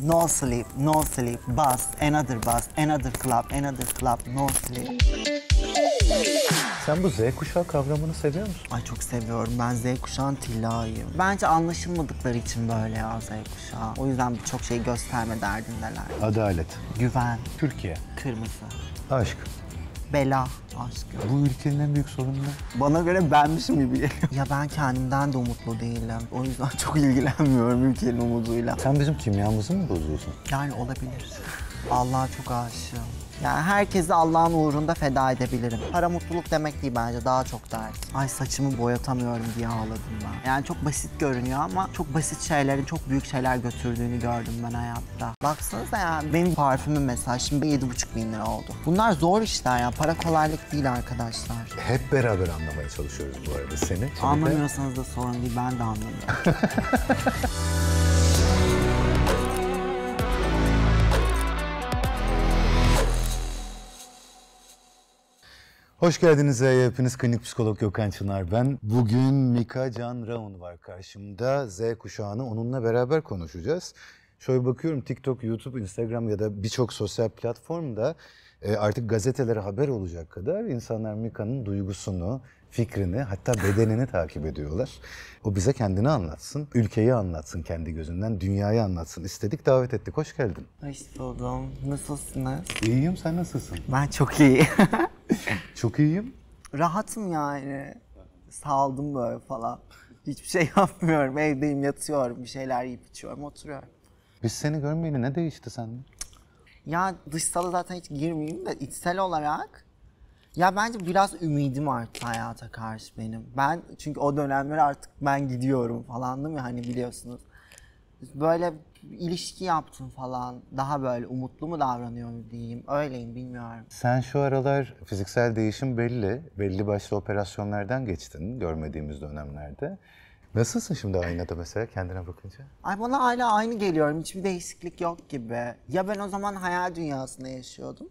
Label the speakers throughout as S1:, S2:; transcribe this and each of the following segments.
S1: no sleep, no sleep, bus, another bus, another club, another club, no sleep. Sen bu Z kuşağı kavramını seviyor musun? Ay çok seviyorum. Ben Z kuşağın tillayım. Bence anlaşılmadıkları için böyle ya Z kuşağı. O yüzden birçok şeyi gösterme derdindeler.
S2: Adalet. Güven. Türkiye. Kırmızı. Aşk
S1: bela aşkı.
S2: Bu ülkenin en büyük sorunu ne?
S1: Bana göre benmişim gibi geliyor. Ya ben kendimden de umutlu değilim. O yüzden
S2: çok ilgilenmiyorum ülkenin umuduyla. Sen bizim kimyamızı mı bozuyorsun?
S1: Yani olabilir. Allah'a çok aşığım. Yani herkesi Allah'ın uğrunda feda edebilirim. Para mutluluk demek değil bence daha çok dert. Ay saçımı boyatamıyorum diye ağladım ben. Yani çok basit görünüyor ama çok basit şeylerin çok büyük şeyler götürdüğünü gördüm ben hayatta. Baksanıza ya benim parfümüm mesela şimdi 7,5 bin lira oldu. Bunlar zor işler ya para kolaylık değil arkadaşlar.
S2: Hep beraber anlamaya çalışıyoruz bu arada seni. Anlamıyorsanız
S1: da sorun değil ben de anlamıyorum.
S2: Hoş geldiniz hepiniz. Klinik psikolog Gökhan Çınar ben. Bugün Mika Can Raun var karşımda. Z kuşağını onunla beraber konuşacağız. Şöyle bakıyorum TikTok, YouTube, Instagram ya da birçok sosyal platformda e, artık gazetelere haber olacak kadar insanlar Mika'nın duygusunu, fikrini hatta bedenini takip ediyorlar. O bize kendini anlatsın, ülkeyi anlatsın kendi gözünden, dünyayı anlatsın istedik, davet ettik. Hoş geldin. Hoş buldum. Nasılsınız? İyiyim, sen nasılsın? Ben çok iyi. Çok iyiyim.
S1: Rahatım yani. Saldım böyle falan. Hiçbir şey yapmıyorum. Evdeyim, yatıyorum. Bir şeyler yiyip içiyorum, oturuyorum.
S2: Biz seni görmeyeli ne değişti sende?
S1: Ya dışsala zaten hiç girmeyeyim de içsel olarak ya bence biraz ümidim arttı hayata karşı benim. Ben çünkü o dönemler artık ben gidiyorum falandım ya hani biliyorsunuz. Böyle ilişki yaptın falan daha böyle umutlu mu davranıyor diyeyim öyleyim bilmiyorum.
S2: Sen şu aralar fiziksel değişim belli. Belli başlı operasyonlardan geçtin görmediğimiz dönemlerde. Nasılsın şimdi aynada mesela kendine bakınca?
S1: Ay bana hala aynı geliyorum. Hiçbir değişiklik yok gibi. Ya ben o zaman hayal dünyasında yaşıyordum.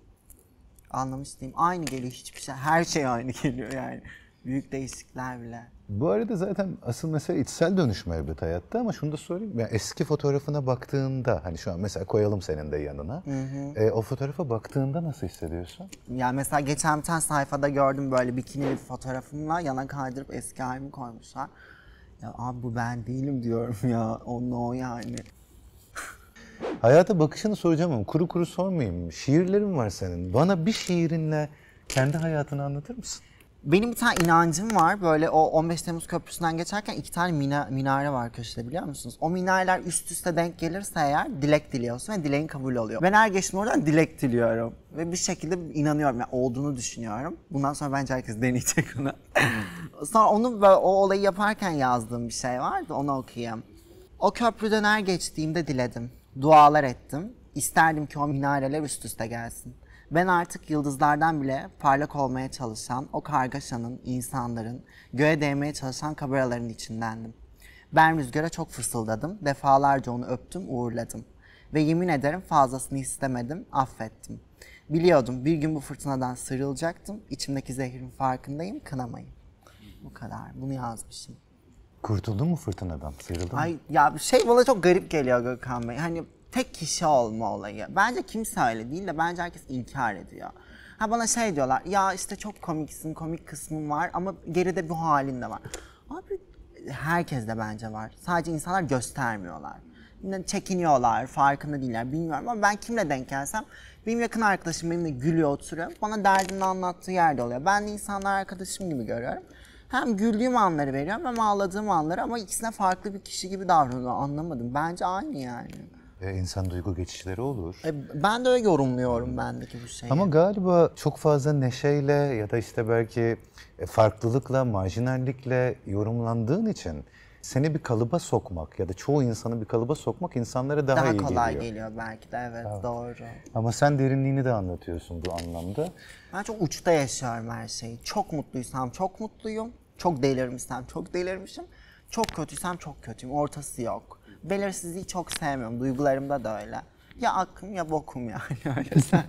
S1: Anlamış değilim. Aynı geliyor hiçbir şey. Her şey aynı geliyor yani. Büyük değişiklikler bile.
S2: Bu arada zaten asıl mesele içsel dönüşme elbet hayatta ama şunu da söyleyeyim. Yani eski fotoğrafına baktığında hani şu an mesela koyalım senin de yanına. Hı hı. E, o fotoğrafa baktığında nasıl hissediyorsun?
S1: Ya mesela geçen bir tane sayfada gördüm böyle bikini fotoğrafımla yana kaydırıp eski halimi koymuşlar. Ya abi bu ben değilim diyorum ya. O no yani.
S2: Hayata bakışını soracağım ama kuru kuru sormayayım. Şiirlerim var senin. Bana bir şiirinle kendi hayatını anlatır mısın? benim bir tane inancım var. Böyle o 15 Temmuz Köprüsü'nden
S1: geçerken iki tane mina, minare var köşede biliyor musunuz? O minareler üst üste denk gelirse eğer dilek diliyorsun ve dileğin kabul oluyor. Ben her geçtim oradan dilek diliyorum. Ve bir şekilde inanıyorum. Yani olduğunu düşünüyorum. Bundan sonra bence herkes deneyecek onu. sonra onu böyle o olayı yaparken yazdığım bir şey vardı. Onu okuyayım. O köprüden her geçtiğimde diledim. Dualar ettim. İsterdim ki o minareler üst üste gelsin. Ben artık yıldızlardan bile parlak olmaya çalışan o kargaşanın, insanların, göğe değmeye çalışan kabaraların içindendim. Ben rüzgara çok fısıldadım, defalarca onu öptüm, uğurladım. Ve yemin ederim fazlasını istemedim, affettim. Biliyordum bir gün bu fırtınadan sıyrılacaktım. içimdeki zehrin farkındayım, kınamayın. Bu kadar, bunu yazmışım.
S2: Kurtuldun mu fırtınadan? Sıyrıldın Ay
S1: mı? ya şey bana çok garip geliyor Gökhan Bey. Hani tek kişi olma olayı. Bence kimse öyle değil de bence herkes inkar ediyor. Ha bana şey diyorlar ya işte çok komiksin komik kısmın var ama geride bu halin de var. Abi herkes de bence var. Sadece insanlar göstermiyorlar. Çekiniyorlar, farkında değiller bilmiyorum ama ben kimle denk gelsem benim yakın arkadaşım benimle gülüyor oturuyor. Bana derdini anlattığı yerde oluyor. Ben de insanlar arkadaşım gibi görüyorum. Hem güldüğüm anları veriyorum hem ağladığım anları ama ikisine farklı bir kişi gibi davranıyor. Anlamadım. Bence aynı yani.
S2: E, insan duygu geçişleri olur.
S1: E, ben de öyle yorumluyorum hmm. bendeki bu şeyi. Ama
S2: galiba çok fazla neşeyle ya da işte belki e, farklılıkla, marjinallikle yorumlandığın için seni bir kalıba sokmak ya da çoğu insanı bir kalıba sokmak insanlara daha, daha iyi geliyor. Daha kolay
S1: geliyor belki de evet, evet doğru.
S2: Ama sen derinliğini de anlatıyorsun bu anlamda. Ben çok
S1: uçta yaşıyorum her şeyi. Çok mutluysam çok mutluyum. Çok delirmişsem çok delirmişim. Çok kötüysem çok kötüyüm. Ortası yok belirsizliği çok sevmiyorum. Duygularımda da öyle. Ya aklım ya bokum yani öyle sen.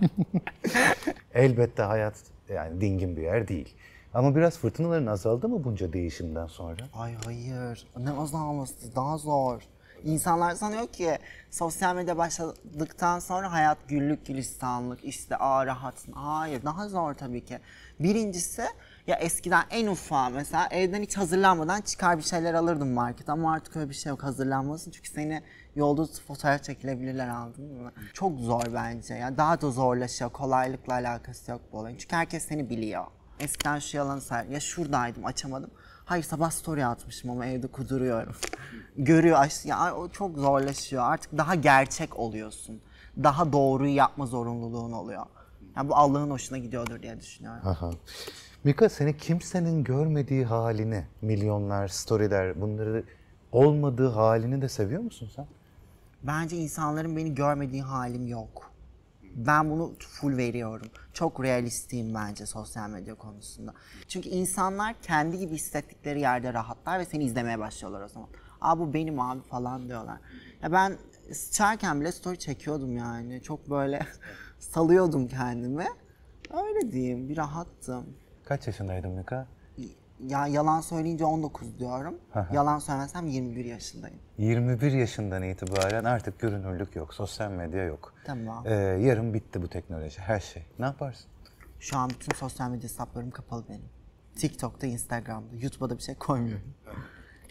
S2: Elbette hayat yani dingin bir yer değil. Ama biraz fırtınaların azaldı mı bunca değişimden sonra? Ay
S1: hayır. Ne azalması daha zor. İnsanlar sanıyor ki
S2: sosyal medya
S1: başladıktan sonra hayat güllük gülistanlık işte aa rahatsın. Hayır daha zor tabii ki. Birincisi ya eskiden en ufak mesela evden hiç hazırlanmadan çıkar bir şeyler alırdım market ama artık öyle bir şey yok hazırlanmasın çünkü seni yolda fotoğraf çekilebilirler aldın mı? Çok zor bence ya daha da zorlaşıyor kolaylıkla alakası yok bu olayın çünkü herkes seni biliyor. Eskiden şu yalan ser ya şuradaydım açamadım. Hayır sabah story atmışım ama evde kuduruyorum. Görüyor aç ya o çok zorlaşıyor artık daha gerçek oluyorsun. Daha doğruyu yapma zorunluluğun oluyor. Yani bu Allah'ın hoşuna gidiyordur diye düşünüyorum.
S2: Aha. Mika seni kimsenin görmediği halini, milyonlar, storyler bunları olmadığı halini de seviyor musun sen? Bence insanların beni
S1: görmediği halim yok. Ben bunu full veriyorum. Çok realistiyim bence sosyal medya konusunda. Çünkü insanlar kendi gibi hissettikleri yerde rahatlar ve seni izlemeye başlıyorlar o zaman. Aa bu benim abi falan diyorlar. Ya ben sıçarken bile story çekiyordum yani. Çok böyle salıyordum kendimi. Öyle diyeyim, bir rahattım.
S2: Kaç yaşındaydın Mika?
S1: Ya yalan söyleyince 19 diyorum. Aha. yalan söylemesem 21 yaşındayım.
S2: 21 yaşından itibaren artık görünürlük yok, sosyal medya yok. Tamam. Ee, yarın bitti bu teknoloji, her şey. Ne yaparsın? Şu an bütün
S1: sosyal medya hesaplarım kapalı benim. TikTok'ta, Instagram'da, YouTube'da bir şey koymuyorum.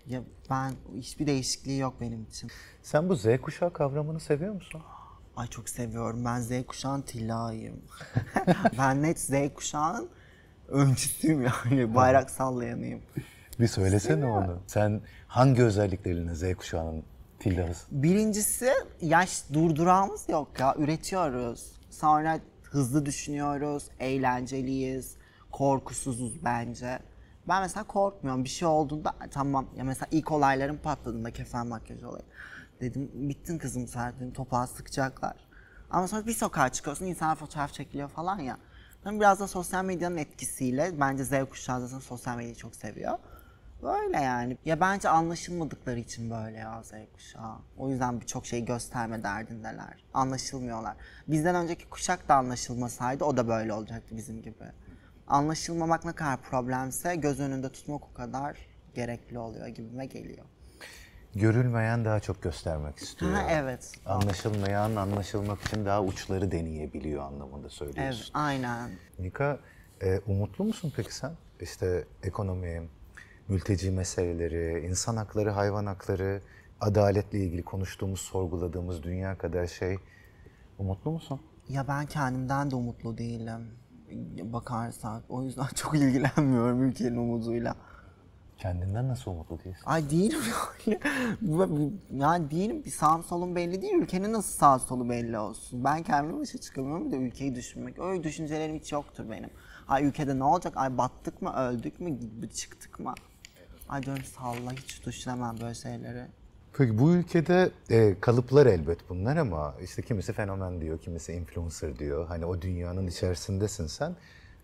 S1: ya ben hiçbir değişikliği yok benim için. Sen bu Z kuşağı kavramını seviyor musun? Ay çok seviyorum. Ben Z kuşağın tillayım. ben net Z kuşağın öncüsüyüm yani. Bayrak sallayanıyım.
S2: Bir söylesene ya. onu. Sen hangi özelliklerine Z kuşağının tildahız?
S1: Birincisi yaş durdurağımız yok ya. Üretiyoruz. Sonra hızlı düşünüyoruz. Eğlenceliyiz. Korkusuzuz bence. Ben mesela korkmuyorum. Bir şey olduğunda tamam ya mesela ilk olayların patladığında kefen makyajı olayı. Dedim bittin kızım sen dedim topağı sıkacaklar. Ama sonra bir sokağa çıkıyorsun insan fotoğraf çekiliyor falan ya. Ama biraz da sosyal medyanın etkisiyle bence Z kuşağı zaten sosyal medyayı çok seviyor. Böyle yani. Ya bence anlaşılmadıkları için böyle ya Z kuşağı. O yüzden birçok şeyi gösterme derdindeler. Anlaşılmıyorlar. Bizden önceki kuşak da anlaşılmasaydı o da böyle olacaktı bizim gibi. Anlaşılmamak ne kadar problemse göz önünde tutmak o kadar gerekli oluyor gibime geliyor
S2: görülmeyen daha çok göstermek istiyor. Ha, evet. Anlaşılmayan anlaşılmak için daha uçları deneyebiliyor anlamında söylüyorsun. Evet, aynen. Nika, e, umutlu musun peki sen? İşte ekonomi, mülteci meseleleri, insan hakları, hayvan hakları, adaletle ilgili konuştuğumuz, sorguladığımız dünya kadar şey. Umutlu musun?
S1: Ya ben kendimden de umutlu değilim bakarsak. O yüzden
S2: çok ilgilenmiyorum ülkenin umuduyla. Kendinden nasıl umutlu değilsin?
S1: Ay değilim öyle. yani değilim. Bir sağım solum belli değil. Ülkenin nasıl sağ solu belli olsun. Ben kendi başa çıkamıyorum da ülkeyi düşünmek. Öyle düşüncelerim hiç yoktur benim. Ay ülkede ne olacak? Ay battık mı? Öldük mü? Çıktık mı? Ay diyorum salla hiç düşünemem böyle şeyleri.
S2: Peki bu ülkede e, kalıplar elbet bunlar ama işte kimisi fenomen diyor, kimisi influencer diyor. Hani o dünyanın içerisindesin sen.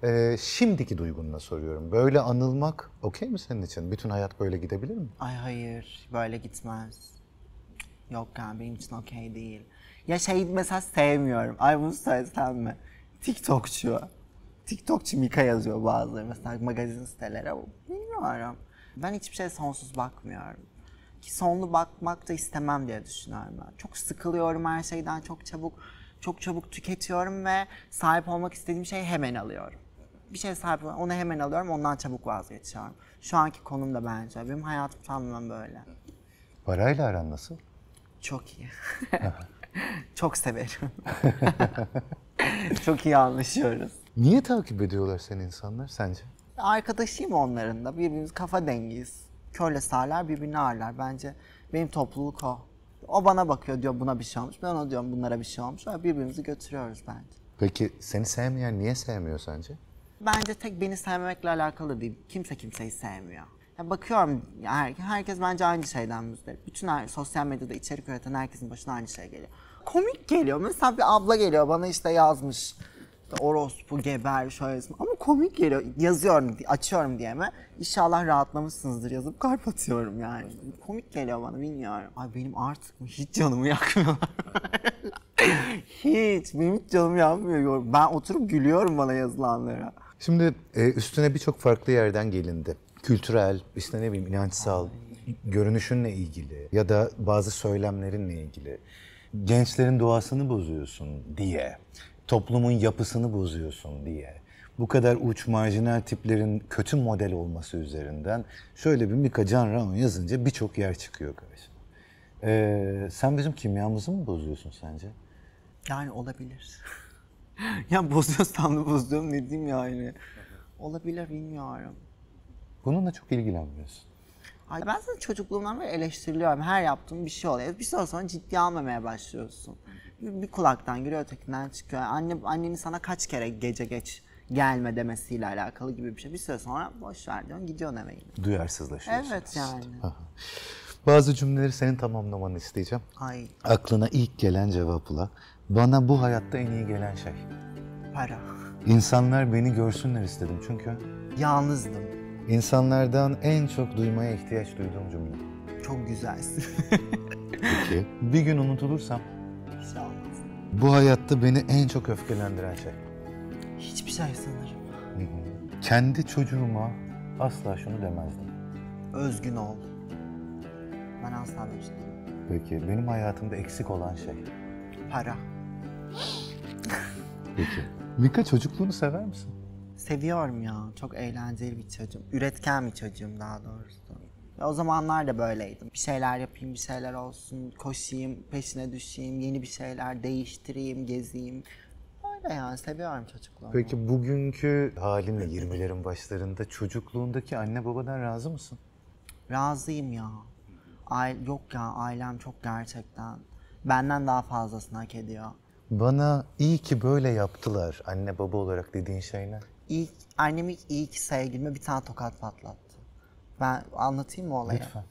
S2: Ee, şimdiki duygunla soruyorum. Böyle anılmak okey mi senin için? Bütün hayat böyle gidebilir mi? Ay
S1: hayır, böyle gitmez. Yok yani benim için okey değil. Ya şey mesela sevmiyorum. Ay bunu söylesem mi? TikTokçu. TikTokçu Mika yazıyor bazıları mesela magazin sitelere. Bilmiyorum. Ben hiçbir şey sonsuz bakmıyorum. Ki sonlu bakmak da istemem diye düşünüyorum ben. Çok sıkılıyorum her şeyden çok çabuk. Çok çabuk tüketiyorum ve sahip olmak istediğim şeyi hemen alıyorum bir şey sahip olan onu hemen alıyorum ondan çabuk vazgeçiyorum. Şu anki konum da bence. Benim hayatım tamamen böyle.
S2: Parayla aran nasıl?
S1: Çok iyi. Çok severim.
S2: Çok iyi anlaşıyoruz. Niye takip ediyorlar seni insanlar sence?
S1: Arkadaşıyım onların da. Birbirimiz kafa dengiyiz. Körle sağlar birbirini ağırlar. Bence benim topluluk o. O bana bakıyor diyor buna bir şey olmuş. Ben ona diyorum bunlara bir şey olmuş. Öyle birbirimizi götürüyoruz bence.
S2: Peki seni sevmeyen niye sevmiyor sence?
S1: Bence tek beni sevmemekle alakalı değil. Kimse kimseyi sevmiyor. Ya bakıyorum herkes bence aynı şeyden müzdarip. Bütün her, sosyal medyada içerik üreten herkesin başına aynı şey geliyor. Komik geliyor. Mesela bir abla geliyor bana işte yazmış. İşte orospu geber şöyle ama komik geliyor. Yazıyorum, açıyorum diye mi? İnşallah rahatlamışsınızdır yazıp kalp atıyorum yani. Komik geliyor bana bilmiyorum. Ay benim artık hiç canımı yakmıyorlar. hiç, benim hiç canımı yakmıyor. Ben oturup gülüyorum bana yazılanlara.
S2: Şimdi e, üstüne birçok farklı yerden gelindi. Kültürel, işte ne bileyim inançsal, görünüşünle ilgili ya da bazı söylemlerinle ilgili. Gençlerin doğasını bozuyorsun diye, toplumun yapısını bozuyorsun diye. Bu kadar uç marjinal tiplerin kötü model olması üzerinden şöyle bir Mika Can Raon yazınca birçok yer çıkıyor karşıma. Ee, sen bizim kimyamızı mı bozuyorsun sence?
S1: Yani olabilir. ya bozuyorsam da bozuyorum ne yani. Olabilir bilmiyorum.
S2: Bununla çok ilgilenmiyorsun.
S1: Ay ben sana çocukluğumdan beri eleştiriliyorum. Her yaptığım bir şey oluyor. Bir süre sonra ciddiye almamaya başlıyorsun. Bir, bir kulaktan giriyor, ötekinden çıkıyor. Anne, annenin sana kaç kere gece geç gelme demesiyle alakalı gibi bir şey. Bir süre sonra boş ver diyorsun, gidiyorsun eve yine.
S2: Duyarsızlaşıyorsun. Evet yani. Bazı cümleleri senin tamamlamanı isteyeceğim. Ay. Aklına ilk gelen cevapla. Bana bu hayatta en iyi gelen şey. Para. İnsanlar beni görsünler istedim çünkü Yalnızdım. İnsanlardan en çok duymaya ihtiyaç duyduğum cümle. Çok güzelsin. Peki. Bir gün unutulursam Hiç olmaz. bu hayatta beni en çok öfkelendiren şey. Hiçbir şey sanırım. Kendi çocuğuma asla şunu demezdim.
S1: Özgün ol. Ben asla özgün şey
S2: Peki benim hayatımda eksik olan şey. Para. Peki. Mika çocukluğunu sever misin?
S1: Seviyorum ya. Çok eğlenceli bir çocuğum. Üretken bir çocuğum daha doğrusu. Ve o zamanlar da böyleydim. Bir şeyler yapayım, bir şeyler olsun, koşayım, peşine düşeyim, yeni bir şeyler değiştireyim, gezeyim. Öyle yani seviyorum çocukluğumu. Peki
S2: bugünkü halinle 20'lerin başlarında çocukluğundaki anne babadan razı mısın? Razıyım ya.
S1: Aile, yok ya ailem çok gerçekten benden daha fazlasını hak ediyor.
S2: Bana iyi ki böyle yaptılar anne baba olarak dediğin şey ne?
S1: İyi, annem ilk iyi ki sevgilime bir tane tokat patlattı. Ben anlatayım mı olayı? Lütfen.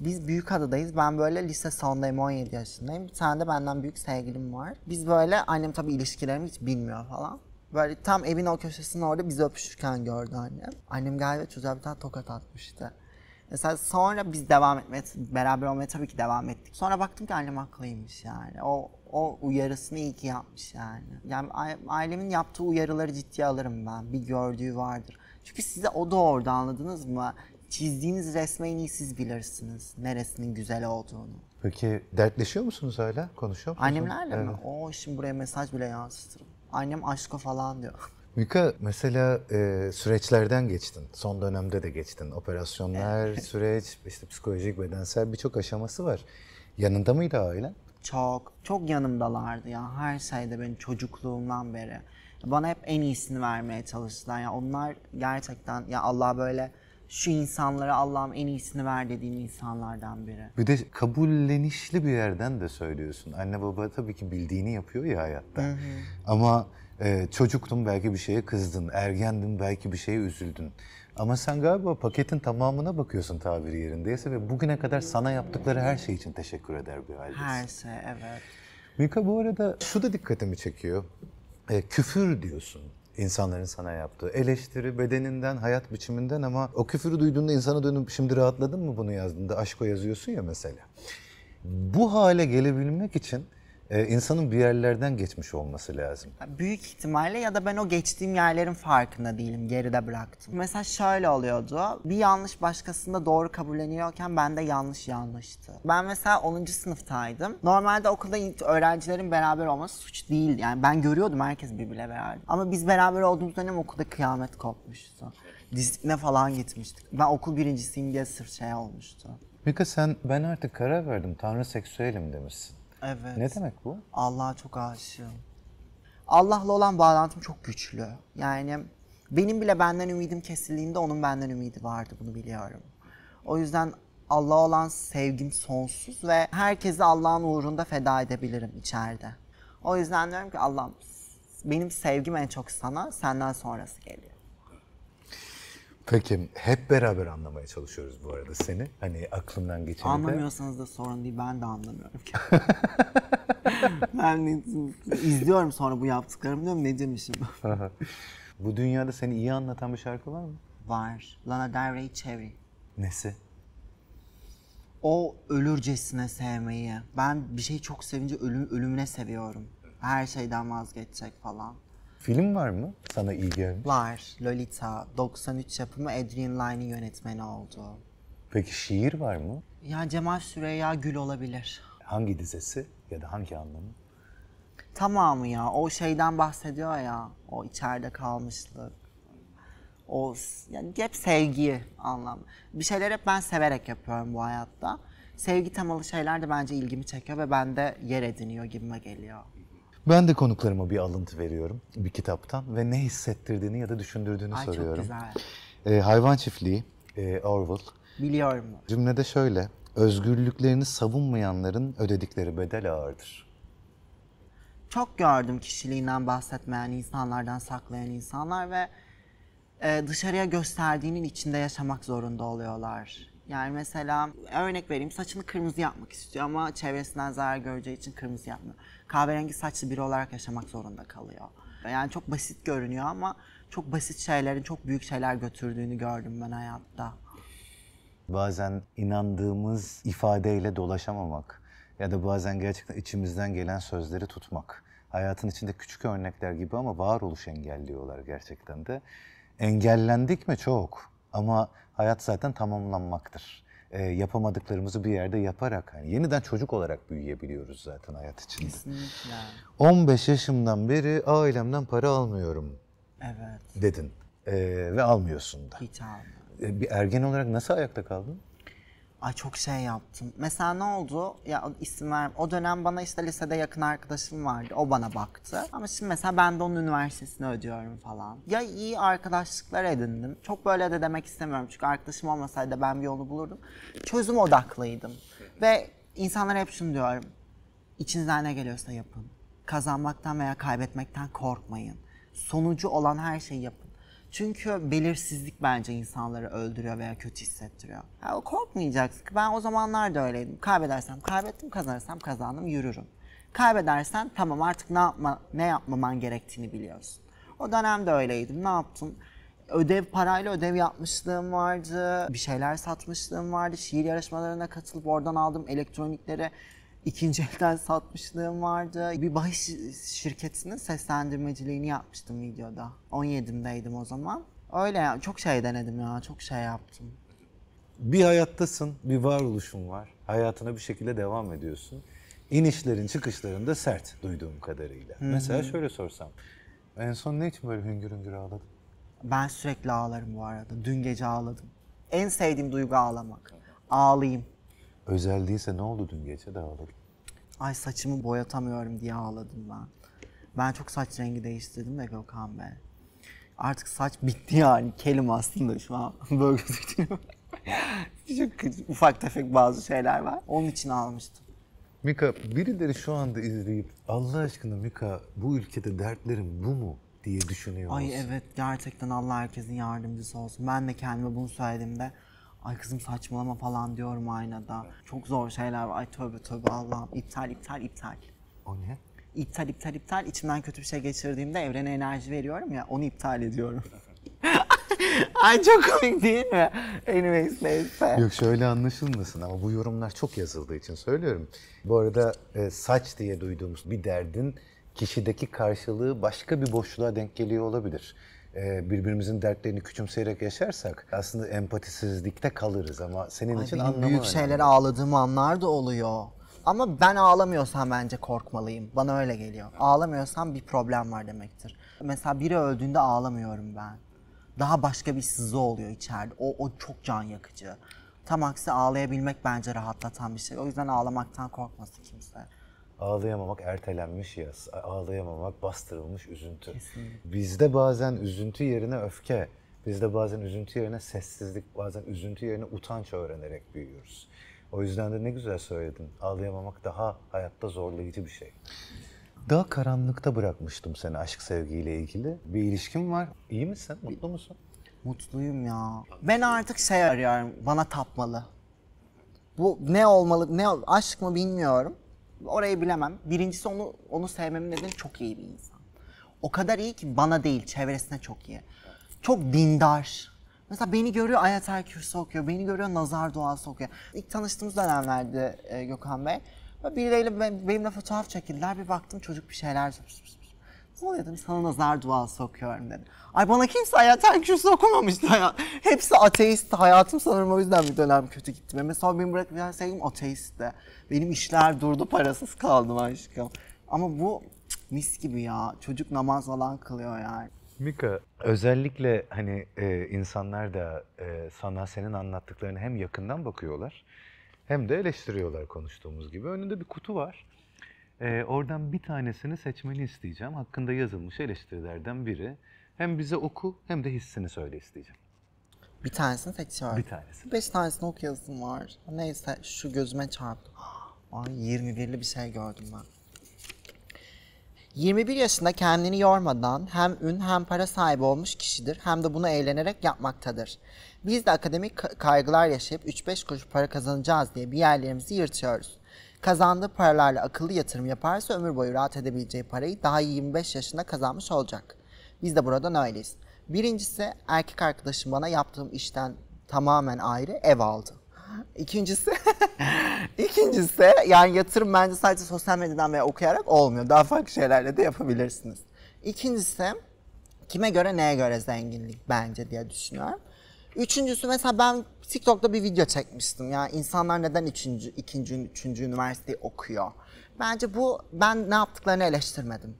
S1: Biz adadayız. Ben böyle lise sondayım, 17 yaşındayım. Bir tane de benden büyük sevgilim var. Biz böyle, annem tabii ilişkilerimi hiç bilmiyor falan. Böyle tam evin o köşesinde orada bizi öpüşürken gördü annem. Annem galiba çocuğa bir tane tokat atmıştı. Mesela sonra biz devam etmeye, beraber olmaya tabii ki devam ettik. Sonra baktım ki annem haklıymış yani. O o uyarısını iyi ki yapmış yani. Yani ailemin yaptığı uyarıları ciddiye alırım ben. Bir gördüğü vardır. Çünkü size o da anladınız mı? Çizdiğiniz resme en iyi siz bilirsiniz neresinin güzel olduğunu.
S2: Peki dertleşiyor musunuz hala? Konuşuyor musunuz? Annemlerle evet. mi?
S1: O şimdi buraya mesaj bile yansıtırım. Annem aşka falan diyor.
S2: Mika mesela e, süreçlerden geçtin. Son dönemde de geçtin. Operasyonlar, süreç, işte psikolojik, bedensel birçok aşaması var. Yanında mıydı ailen? Çok, çok yanımdalardı
S1: ya. Her şeyde benim çocukluğumdan beri. Bana hep en iyisini vermeye çalıştılar. Ya onlar gerçekten ya Allah böyle şu insanlara Allah'ım en iyisini ver dediğim insanlardan biri.
S2: Bir de kabullenişli bir yerden de söylüyorsun. Anne baba tabii ki bildiğini yapıyor ya hayatta. Hı hı. Ama ee, çocuktun belki bir şeye kızdın, ergendin belki bir şeye üzüldün. Ama sen galiba paketin tamamına bakıyorsun tabiri yerindeyse ve bugüne kadar sana yaptıkları her şey için teşekkür eder bir haldesin. Her şey evet. Mika bu arada şu da dikkatimi çekiyor. E, küfür diyorsun insanların sana yaptığı. Eleştiri bedeninden, hayat biçiminden ama o küfürü duyduğunda insana dönüp şimdi rahatladın mı bunu yazdığında aşko yazıyorsun ya mesela. Bu hale gelebilmek için e, insanın bir yerlerden geçmiş olması lazım. Büyük ihtimalle ya da ben o geçtiğim yerlerin farkında değilim,
S1: geride bıraktım. Mesela şöyle oluyordu, bir yanlış başkasında doğru kabulleniyorken bende yanlış yanlıştı. Ben mesela 10. sınıftaydım. Normalde okulda öğrencilerin beraber olması suç değil. Yani ben görüyordum herkes birbirine beraber. Ama biz beraber olduğumuz dönem okulda kıyamet kopmuştu. Disipline falan gitmiştik. Ben okul birincisiyim diye sırf şey olmuştu.
S2: Mika sen ben artık karar verdim tanrı seksüelim demişsin.
S1: Evet. Ne demek bu? Allah'a çok aşığım. Allah'la olan bağlantım çok güçlü. Yani benim bile benden ümidim kesildiğinde onun benden ümidi vardı bunu biliyorum. O yüzden Allah'a olan sevgim sonsuz ve herkesi Allah'ın uğrunda feda edebilirim içeride. O yüzden diyorum ki Allah'ım benim sevgim en çok sana, senden sonrası geliyor.
S2: Peki hep beraber anlamaya çalışıyoruz bu arada seni. Hani aklından geçeni Anlamıyorsanız
S1: da sorun değil ben de anlamıyorum. ben izliyorum sonra bu yaptıklarımı diyorum ne demişim. bu dünyada seni iyi anlatan bir şarkı var mı? Var. Lana Del Rey Cherry. Nesi? O ölürcesine sevmeyi. Ben bir şeyi çok sevince ölüm, ölümüne seviyorum. Her şeyden vazgeçecek falan.
S2: Film var mı sana iyi gelmiş?
S1: Var. Lolita. 93 yapımı Adrian Lyne'in yönetmeni oldu.
S2: Peki şiir var mı?
S1: Ya Cemal Süreyya Gül olabilir.
S2: Hangi dizesi ya da hangi anlamı?
S1: Tamamı ya. O şeyden bahsediyor ya. O içeride kalmışlık. O yani hep sevgi anlamı. Bir şeyler hep ben severek yapıyorum bu hayatta. Sevgi temalı şeyler de bence ilgimi çekiyor ve bende yer ediniyor gibime geliyor.
S2: Ben de konuklarıma bir alıntı veriyorum bir kitaptan ve ne hissettirdiğini ya da düşündürdüğünü Ay, soruyorum. Çok güzel. Ee, hayvan çiftliği, e, Orwell. Biliyorum. Cümlede şöyle, özgürlüklerini savunmayanların ödedikleri bedel ağırdır.
S1: Çok gördüm kişiliğinden bahsetmeyen insanlardan saklayan insanlar ve e, dışarıya gösterdiğinin içinde yaşamak zorunda oluyorlar. Yani mesela örnek vereyim saçını kırmızı yapmak istiyor ama çevresinden zarar göreceği için kırmızı yapmıyor. Kahverengi saçlı biri olarak yaşamak zorunda kalıyor. Yani çok basit görünüyor ama çok basit şeylerin çok büyük şeyler götürdüğünü gördüm ben hayatta.
S2: Bazen inandığımız ifadeyle dolaşamamak ya da bazen gerçekten içimizden gelen sözleri tutmak. Hayatın içinde küçük örnekler gibi ama varoluş engelliyorlar gerçekten de. Engellendik mi çok ama hayat zaten tamamlanmaktır. E, yapamadıklarımızı bir yerde yaparak yani yeniden çocuk olarak büyüyebiliyoruz zaten hayat içinde. Kesinlikle. 15 yaşımdan beri ailemden para almıyorum. Evet. Dedin. E, ve almıyorsun da. Hiç almıyorum. E, bir ergen olarak nasıl ayakta kaldın? ay çok şey yaptım.
S1: Mesela ne oldu? Ya isim ver. O dönem bana işte lisede yakın arkadaşım vardı. O bana baktı. Ama şimdi mesela ben de onun üniversitesini ödüyorum falan. Ya iyi arkadaşlıklar edindim. Çok böyle de demek istemiyorum. Çünkü arkadaşım olmasaydı ben bir yolu bulurdum. Çözüm odaklıydım. Ve insanlara hep şunu diyorum. İçinizden ne geliyorsa yapın. Kazanmaktan veya kaybetmekten korkmayın. Sonucu olan her şeyi yapın. Çünkü belirsizlik bence insanları öldürüyor veya kötü hissettiriyor. Ya, korkmayacaksın. Ben o zamanlar da öyleydim. Kaybedersem kaybettim, kazanırsam kazandım, yürürüm. Kaybedersen tamam artık ne, yapma, ne yapmaman gerektiğini biliyorsun. O dönemde öyleydim. Ne yaptım? ödev parayla ödev yapmışlığım vardı. Bir şeyler satmışlığım vardı. Şiir yarışmalarına katılıp oradan aldım elektronikleri ikinci elden satmışlığım vardı. Bir bahis şirketinin seslendirmeciliğini yapmıştım videoda. 17'imdeydim o zaman. Öyle ya, çok şey denedim ya, çok şey yaptım.
S2: Bir hayattasın, bir varoluşun var. Hayatına bir şekilde devam ediyorsun. İnişlerin, çıkışların da sert duyduğum kadarıyla. Hı-hı. Mesela şöyle sorsam, en son ne için böyle hüngür hüngür ağladın? Ben
S1: sürekli ağlarım bu arada. Dün gece ağladım. En sevdiğim duygu ağlamak. Ağlayayım.
S2: Özel değilse ne oldu dün gece de ağladın?
S1: Ay saçımı boyatamıyorum diye ağladım ben. Ben çok saç rengi değiştirdim de Gökhan Bey. Artık saç bitti yani kelim aslında şu an böyle gözüküyor. çok ufak tefek bazı şeyler var. Onun için almıştım.
S2: Mika birileri şu anda izleyip Allah aşkına Mika bu ülkede dertlerim bu mu diye düşünüyor Ay olsun.
S1: evet gerçekten Allah herkesin yardımcısı olsun. Ben de kendime bunu söylediğimde Ay kızım saçmalama falan diyorum aynada. Çok zor şeyler var. Ay tövbe tövbe Allah'ım. İptal iptal iptal. O ne? İptal iptal iptal. İçimden kötü bir şey geçirdiğimde evrene enerji veriyorum ya onu iptal ediyorum. Ay çok komik değil mi? Anyways neyse. Yok
S2: şöyle anlaşılmasın ama bu yorumlar çok yazıldığı için söylüyorum. Bu arada e, saç diye duyduğumuz bir derdin kişideki karşılığı başka bir boşluğa denk geliyor olabilir. E, birbirimizin dertlerini küçümseyerek yaşarsak aslında empatisizlikte kalırız ama senin Ay için anlamı büyük şeyler önemli.
S1: ağladığım anlar da oluyor. Ama ben ağlamıyorsam bence korkmalıyım. Bana öyle geliyor. Ağlamıyorsam bir problem var demektir. Mesela biri öldüğünde ağlamıyorum ben. Daha başka bir sızı oluyor içeride. O, o çok can yakıcı. Tam aksi ağlayabilmek bence rahatlatan bir şey. O yüzden ağlamaktan korkmasın kimse.
S2: Ağlayamamak ertelenmiş yaz, ağlayamamak bastırılmış üzüntü. Kesinlikle. Bizde bazen üzüntü yerine öfke, bizde bazen üzüntü yerine sessizlik, bazen üzüntü yerine utanç öğrenerek büyüyoruz. O yüzden de ne güzel söyledin. Ağlayamamak daha hayatta zorlayıcı bir şey. Daha karanlıkta bırakmıştım seni aşk sevgiyle ilgili. Bir ilişkin var. İyi misin? Mutlu musun? Mutluyum ya.
S1: Ben artık şey arıyorum. Bana tapmalı. Bu ne olmalı? Ne aşk mı bilmiyorum. Orayı bilemem. Birincisi onu onu sevmemin nedeni çok iyi bir insan. O kadar iyi ki bana değil, çevresine çok iyi. Çok dindar. Mesela beni görüyor Ayetel Kürsi okuyor, beni görüyor Nazar Duası okuyor. İlk tanıştığımız dönemlerde Gökhan Bey. Birileriyle benimle fotoğraf çekildiler. Bir baktım çocuk bir şeyler pıs pıs pıs ne oluyor dedim sana nazar duası okuyorum dedim. Ay bana kimse hayatın kürsü okumamıştı ya. Hepsi ateist hayatım sanırım o yüzden bir dönem kötü gitti. Mesela benim bırak bir sevgilim ateistti. Benim işler durdu parasız kaldım aşkım. Ama bu mis gibi ya. Çocuk namaz falan kılıyor yani.
S2: Mika özellikle hani e, insanlar da e, sana senin anlattıklarını hem yakından bakıyorlar hem de eleştiriyorlar konuştuğumuz gibi. Önünde bir kutu var. E, oradan bir tanesini seçmeni isteyeceğim. Hakkında yazılmış eleştirilerden biri. Hem bize oku hem de hissini söyle isteyeceğim. Bir tanesini seçiyorum. Bir tanesini.
S1: Beş tanesini okuyasım var. Neyse şu gözüme çarptı. Ay 21'li bir şey gördüm ben. 21 yaşında kendini yormadan hem ün hem para sahibi olmuş kişidir hem de bunu eğlenerek yapmaktadır. Biz de akademik kaygılar yaşayıp 3-5 kuruş para kazanacağız diye bir yerlerimizi yırtıyoruz kazandığı paralarla akıllı yatırım yaparsa ömür boyu rahat edebileceği parayı daha 25 yaşında kazanmış olacak. Biz de buradan öyleyiz. Birincisi erkek arkadaşım bana yaptığım işten tamamen ayrı ev aldı. İkincisi, ikincisi yani yatırım bence sadece sosyal medyadan veya okuyarak olmuyor. Daha farklı şeylerle de yapabilirsiniz. İkincisi kime göre neye göre zenginlik bence diye düşünüyorum. Üçüncüsü mesela ben TikTok'ta bir video çekmiştim. Yani insanlar neden üçüncü, ikinci, üçüncü üniversite okuyor? Bence bu ben ne yaptıklarını eleştirmedim.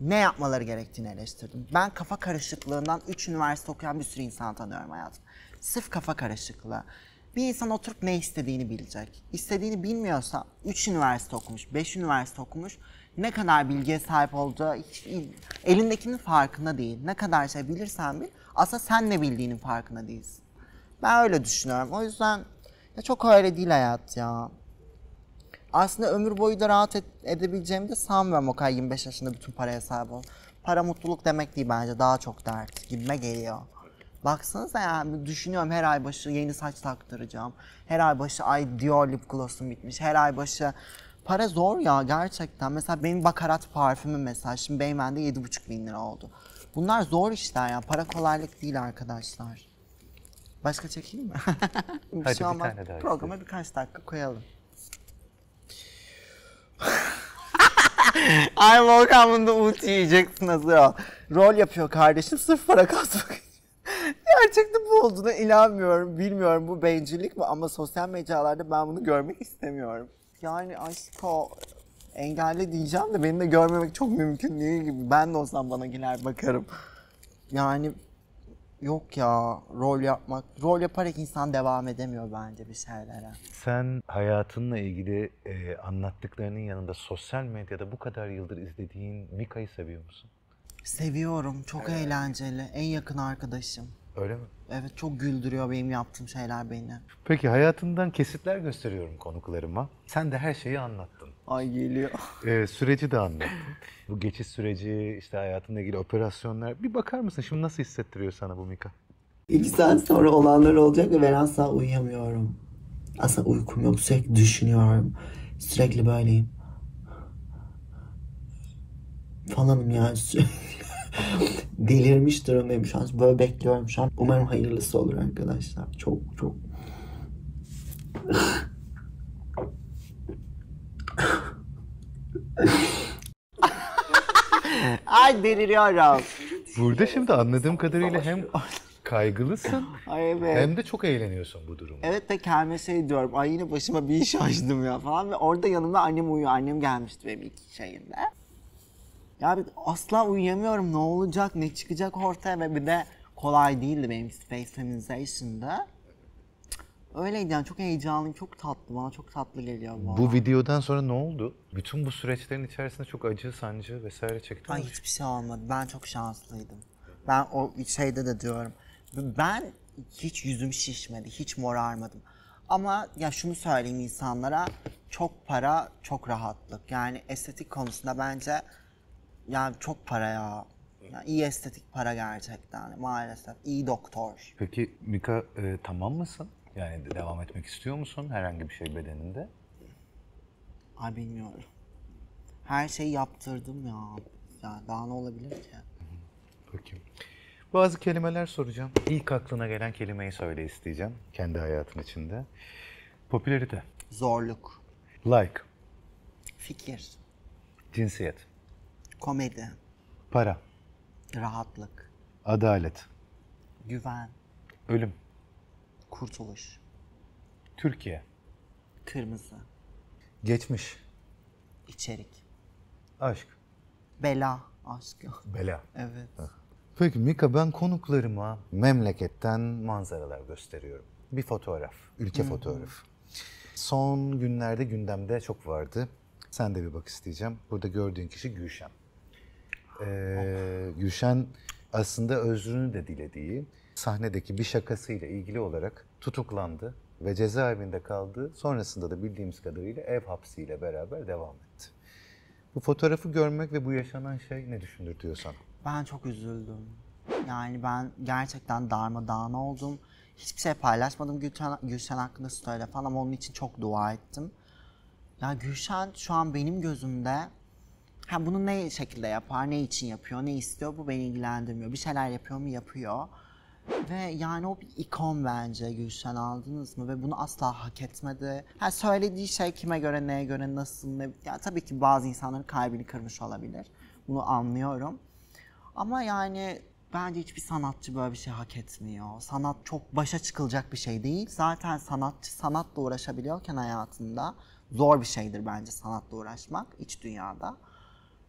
S1: Ne yapmaları gerektiğini eleştirdim. Ben kafa karışıklığından üç üniversite okuyan bir sürü insan tanıyorum hayatım. Sırf kafa karışıklığı. Bir insan oturup ne istediğini bilecek. İstediğini bilmiyorsa üç üniversite okumuş, beş üniversite okumuş ne kadar bilgiye sahip olduğu, hiç, elindekinin farkında değil. Ne kadar şey bilirsen bil, aslında sen ne bildiğinin farkında değilsin. Ben öyle düşünüyorum. O yüzden ya çok öyle değil hayat ya. Aslında ömür boyu da rahat et, edebileceğimi de sanmıyorum o kadar 25 yaşında bütün paraya sahip ol. Para mutluluk demek değil bence daha çok dert gibime geliyor. Baksanıza yani düşünüyorum her ay başı yeni saç taktıracağım. Her ay başı ay Dior lip gloss'um bitmiş. Her ay başı para zor ya gerçekten. Mesela benim bakarat parfümüm mesela şimdi Beymen'de 7,5 bin lira oldu. Bunlar zor işler ya. Para kolaylık değil arkadaşlar. Başka çekeyim mi? Hadi bir tane daha. Programa istedim. birkaç dakika koyalım. Ay Volkan da ulti yiyeceksin hazır ol. Rol yapıyor kardeşim sırf para kazmak Gerçekten bu olduğuna inanmıyorum. Bilmiyorum bu bencillik mi ama sosyal mecralarda ben bunu görmek istemiyorum. Yani aşko engelli diyeceğim de beni de görmemek çok mümkün değil gibi. Ben de olsam bana girer bakarım. Yani yok ya rol yapmak, rol yaparak insan devam edemiyor bence bir şeylere.
S2: Sen hayatınla ilgili e, anlattıklarının yanında sosyal medyada bu kadar yıldır izlediğin Mika'yı seviyor musun?
S1: Seviyorum. Çok evet. eğlenceli. En yakın arkadaşım. Öyle mi? Evet çok güldürüyor benim yaptığım şeyler beni.
S2: Peki hayatından kesitler gösteriyorum konuklarıma. Sen de her şeyi anlattın.
S1: Ay geliyor.
S2: Ee, süreci de anlat. Bu geçiş süreci, işte hayatınla ilgili operasyonlar. Bir bakar mısın şimdi nasıl hissettiriyor sana bu Mika?
S1: İki saat sonra olanlar olacak ve ben asla uyuyamıyorum. Asla uykum yok. Sürekli düşünüyorum. Sürekli böyleyim. Falanım yani. Delirmiş durumdayım şu an. Böyle bekliyorum şu an. Umarım hayırlısı olur arkadaşlar. Çok çok. Ay deliriyorum.
S2: Burada şimdi anladığım kadarıyla hem kaygılısın
S1: Ay evet. hem
S2: de çok eğleniyorsun bu durumda.
S1: Evet de kendime şey diyorum. Ay yine başıma bir iş açtım ya falan. Ve orada yanımda annem uyuyor. Annem gelmişti benim ilk şeyimde. Ya bir asla uyuyamıyorum. Ne olacak, ne çıkacak ortaya ve bir de kolay değildi benim Space Feminization'da. Öyleydi yani çok heyecanlı, çok tatlı bana çok tatlı geliyor bana. Bu videodan
S2: sonra ne oldu? Bütün bu süreçlerin içerisinde çok acı, sancı vesaire çektin Ay hiçbir
S1: şey olmadı. Ben çok şanslıydım. Ben o şeyde de diyorum. Ben hiç yüzüm şişmedi, hiç morarmadım. Ama ya şunu söyleyeyim insanlara çok para, çok rahatlık. Yani estetik konusunda bence yani çok para ya. Yani iyi estetik para gerçekten maalesef. iyi doktor.
S2: Peki Mika e, tamam mısın? Yani devam etmek istiyor musun herhangi bir şey bedeninde?
S1: Ay bilmiyorum. Her şeyi yaptırdım ya. Ya daha ne olabilir ki? Peki. Bazı kelimeler soracağım.
S2: İlk aklına gelen kelimeyi söyle isteyeceğim. Kendi hayatın içinde. Popülerite.
S1: Zorluk. Like. Fikir. Cinsiyet. Komedi. Para. Rahatlık.
S2: Adalet. Güven. Ölüm.
S1: Kurtuluş. Türkiye. Kırmızı. Geçmiş. İçerik. Aşk. Bela. Aşk. Bela. Evet.
S2: Peki Mika ben konuklarıma memleketten manzaralar gösteriyorum. Bir fotoğraf, ülke Hı-hı. fotoğrafı. Son günlerde gündemde çok vardı. Sen de bir bak isteyeceğim. Burada gördüğün kişi Gülşen. Ee, oh. Gülşen aslında özrünü de dilediği, sahnedeki bir şakasıyla ilgili olarak tutuklandı ve cezaevinde kaldı. Sonrasında da bildiğimiz kadarıyla ev hapsiyle beraber devam etti. Bu fotoğrafı görmek ve bu yaşanan şey ne düşündürtüyor sana? Ben çok üzüldüm. Yani ben gerçekten
S1: darmadağın oldum. Hiçbir şey paylaşmadım Gülşen, Gülşen hakkında story'le falan ama onun için çok dua ettim. Ya Gülşen şu an benim gözümde ha bunu ne şekilde yapar, ne için yapıyor, ne istiyor bu beni ilgilendirmiyor. Bir şeyler yapıyor mu yapıyor. Ve yani o bir ikon bence Gülşen aldınız mı? Ve bunu asla hak etmedi. Ha, söylediği şey kime göre, neye göre, nasıl, ne... Ya, tabii ki bazı insanların kalbini kırmış olabilir. Bunu anlıyorum. Ama yani bence hiçbir sanatçı böyle bir şey hak etmiyor. Sanat çok başa çıkılacak bir şey değil. Zaten sanatçı sanatla uğraşabiliyorken hayatında zor bir şeydir bence sanatla uğraşmak iç dünyada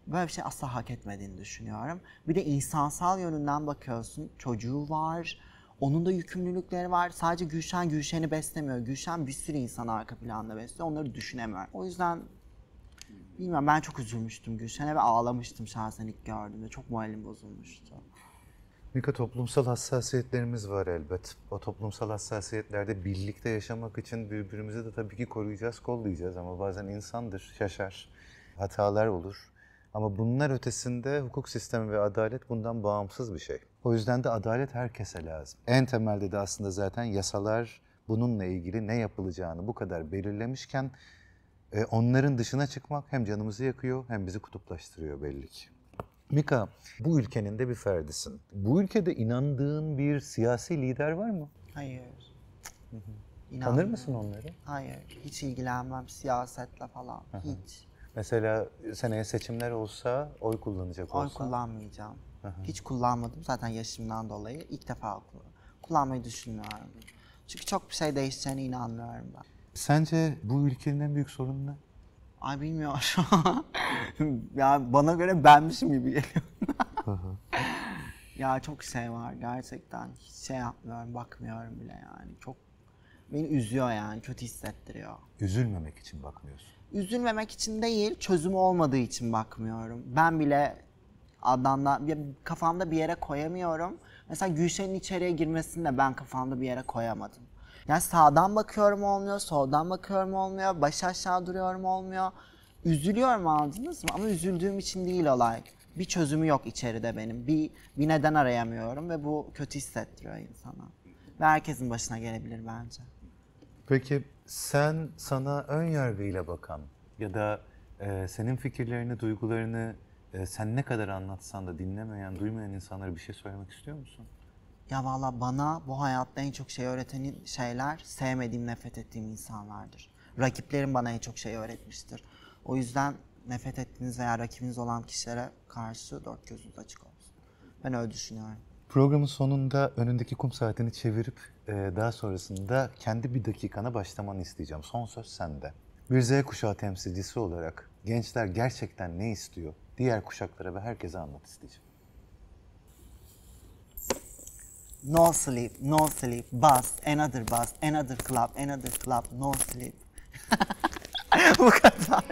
S1: böyle bir şey asla hak etmediğini düşünüyorum. Bir de insansal yönünden bakıyorsun. Çocuğu var, onun da yükümlülükleri var. Sadece Gülşen Gülşen'i beslemiyor. Gülşen bir sürü insan arka planda besliyor. Onları düşünemiyor. O yüzden bilmiyorum ben çok üzülmüştüm Gülşen'e ve ağlamıştım şahsen ilk gördüğümde. Çok moralim bozulmuştu.
S2: Mika toplumsal hassasiyetlerimiz var elbet. O toplumsal hassasiyetlerde birlikte yaşamak için birbirimizi de tabii ki koruyacağız, kollayacağız ama bazen insandır, şaşar, hatalar olur. Ama bunlar ötesinde hukuk sistemi ve adalet bundan bağımsız bir şey. O yüzden de adalet herkese lazım. En temelde de aslında zaten yasalar bununla ilgili ne yapılacağını bu kadar belirlemişken e, onların dışına çıkmak hem canımızı yakıyor hem bizi kutuplaştırıyor belli ki. Mika, bu ülkenin de bir ferdisin. Bu ülkede inandığın bir siyasi lider var mı? Hayır. Hı
S1: Tanır mısın onları? Hayır, hiç ilgilenmem siyasetle falan, Aha.
S2: hiç. Mesela seneye seçimler olsa oy kullanacak olsa? Oy
S1: kullanmayacağım. Hiç kullanmadım zaten yaşımdan dolayı. ilk defa kullanmayı düşünmüyorum. Çünkü çok bir şey değişeceğine inanmıyorum ben.
S2: Sence bu ülkenin en büyük sorunu ne?
S1: Ay bilmiyorum. ya bana göre
S2: benmişim gibi geliyor.
S1: ya çok şey var gerçekten. Hiç şey yapmıyorum, bakmıyorum bile yani. Çok beni üzüyor yani, kötü hissettiriyor.
S2: Üzülmemek için bakmıyorsun
S1: üzülmemek için değil, çözümü olmadığı için bakmıyorum. Ben bile Adnan'la kafamda bir yere koyamıyorum. Mesela Gülşen'in içeriye girmesini de ben kafamda bir yere koyamadım. Yani sağdan bakıyorum olmuyor, soldan bakıyorum olmuyor, baş aşağı duruyorum olmuyor. Üzülüyorum anladınız mı? Ama üzüldüğüm için değil olay. Bir çözümü yok içeride benim. Bir, bir neden arayamıyorum ve bu kötü hissettiriyor insana. Ve herkesin başına gelebilir bence.
S2: Peki sen sana ön yargıyla bakan ya da e, senin fikirlerini, duygularını e, sen ne kadar anlatsan da dinlemeyen, duymayan insanlara bir şey söylemek istiyor musun? Ya valla
S1: bana bu hayatta en çok şey öğreten şeyler sevmediğim, nefret ettiğim insanlardır. Rakiplerim bana en çok şey öğretmiştir. O yüzden nefret ettiğiniz veya rakibiniz olan kişilere karşı dört gözünüz açık olsun. Ben öyle düşünüyorum.
S2: Programın sonunda önündeki kum saatini çevirip ee, daha sonrasında kendi bir dakikana başlamanı isteyeceğim. Son söz sende. Bir Z kuşağı temsilcisi olarak gençler gerçekten ne istiyor? Diğer kuşaklara ve herkese anlat isteyeceğim. No
S1: sleep, no sleep, bust, another bust, another club, another club, no sleep. Bu kadar.